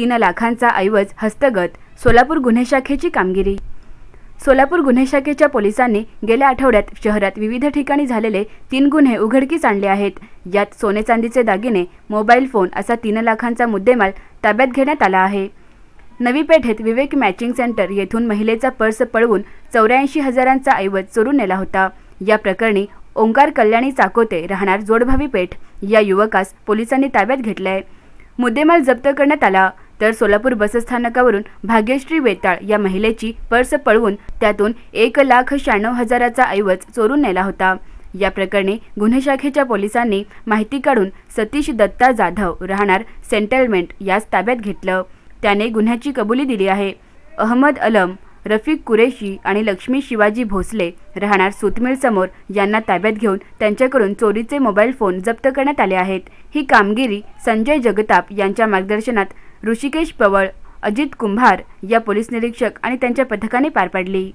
तीन लाखांचा ऐवज हस्तगत सोलापूर गुन्हे शाखेची कामगिरी सोलापूर गुन्हे शाखेच्या पोलिसांनी गेल्या आठवड्यात शहरात विविध ठिकाणी झालेले तीन गुन्हे उघडकीस आणले आहेत यात सोने चांदीचे दागिने मोबाईल फोन असा तीन लाखांचा मुद्देमाल ताब्यात घेण्यात आला आहे नवी पेठेत विवेक मॅचिंग सेंटर येथून महिलेचा पर्स पळवून चौऱ्याऐंशी हजारांचा ऐवज चोरून नेला होता या प्रकरणी ओंकार कल्याणी चाकोते राहणार जोडभावी पेठ या युवकास पोलिसांनी ताब्यात घेतलाय मुद्देमाल जप्त करण्यात आला तर सोलापूर बसस्थानकावरून भाग्यश्री वेताळ या महिलेची पर्स पळवून त्यातून एक लाख शहाण्णव हजाराचा ऐवज चोरून नेला होता या प्रकरणी गुन्हे शाखेच्या पोलिसांनी माहिती काढून सतीश दत्ता जाधव राहणार सेंटलमेंट यास ताब्यात घेतलं त्याने गुन्ह्याची कबुली दिली आहे अहमद अलम रफीक कुरेशी आणि लक्ष्मी शिवाजी भोसले राहणार सुतमिळ समोर यांना ताब्यात घेऊन त्यांच्याकडून चोरीचे मोबाईल फोन जप्त करण्यात आले आहेत ही कामगिरी संजय जगताप यांच्या मार्गदर्शनात ऋषिकेश पवळ अजित कुंभार या पोलीस निरीक्षक आणि त्यांच्या पथकाने पार पाडली